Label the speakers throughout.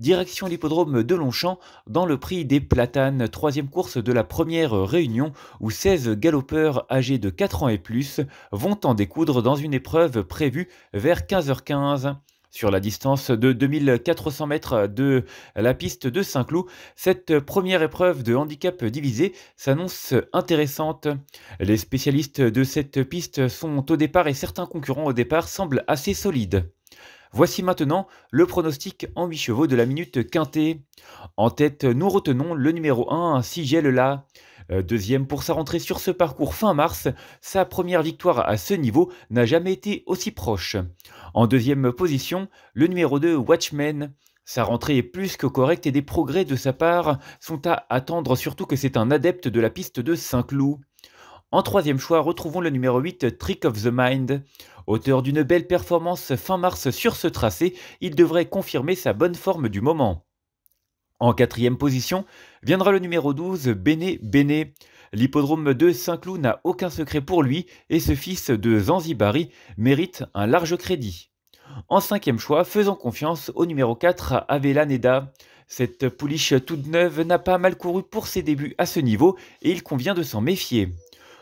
Speaker 1: Direction l'hippodrome de Longchamp dans le prix des platanes, troisième course de la première réunion où 16 galopeurs âgés de 4 ans et plus vont en découdre dans une épreuve prévue vers 15h15 sur la distance de 2400 mètres de la piste de Saint-Cloud. Cette première épreuve de handicap divisé s'annonce intéressante. Les spécialistes de cette piste sont au départ et certains concurrents au départ semblent assez solides. Voici maintenant le pronostic en 8 chevaux de la minute quintée. En tête, nous retenons le numéro 1, Sigel là. Euh, deuxième pour sa rentrée sur ce parcours fin mars, sa première victoire à ce niveau n'a jamais été aussi proche. En deuxième position, le numéro 2 Watchmen. Sa rentrée est plus que correcte et des progrès de sa part sont à attendre, surtout que c'est un adepte de la piste de Saint-Cloud. En troisième choix, retrouvons le numéro 8 Trick of the Mind. Auteur d'une belle performance fin mars sur ce tracé, il devrait confirmer sa bonne forme du moment. En quatrième position viendra le numéro 12, Béné Béné. L'hippodrome de Saint-Cloud n'a aucun secret pour lui et ce fils de Zanzibari mérite un large crédit. En cinquième choix, faisons confiance au numéro 4, Avela Neda. Cette pouliche toute neuve n'a pas mal couru pour ses débuts à ce niveau et il convient de s'en méfier.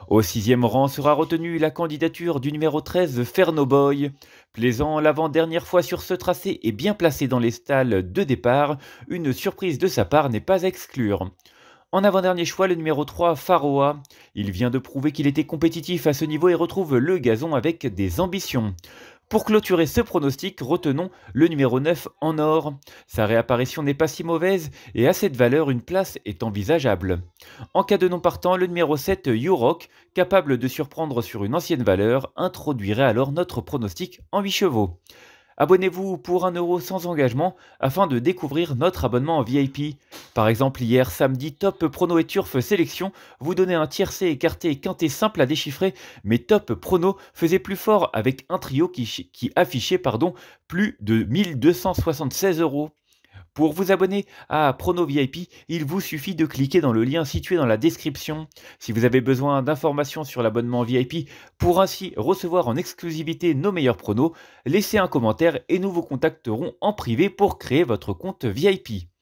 Speaker 1: Au sixième rang sera retenue la candidature du numéro 13 Boy, Plaisant l'avant-dernière fois sur ce tracé et bien placé dans les stalles de départ, une surprise de sa part n'est pas à exclure. En avant-dernier choix, le numéro 3, Faroa. Il vient de prouver qu'il était compétitif à ce niveau et retrouve le gazon avec des ambitions. Pour clôturer ce pronostic, retenons le numéro 9 en or. Sa réapparition n'est pas si mauvaise et à cette valeur, une place est envisageable. En cas de non partant, le numéro 7 Yurok, capable de surprendre sur une ancienne valeur, introduirait alors notre pronostic en 8 chevaux. Abonnez-vous pour 1€ euro sans engagement afin de découvrir notre abonnement en VIP. Par exemple, hier samedi, Top Prono et Turf Sélection vous donnait un tiercé écarté et quinté simple à déchiffrer, mais Top Prono faisait plus fort avec un trio qui, affichait pardon, plus de 1276 euros. Pour vous abonner à Prono VIP, il vous suffit de cliquer dans le lien situé dans la description. Si vous avez besoin d'informations sur l'abonnement VIP pour ainsi recevoir en exclusivité nos meilleurs pronos, laissez un commentaire et nous vous contacterons en privé pour créer votre compte VIP.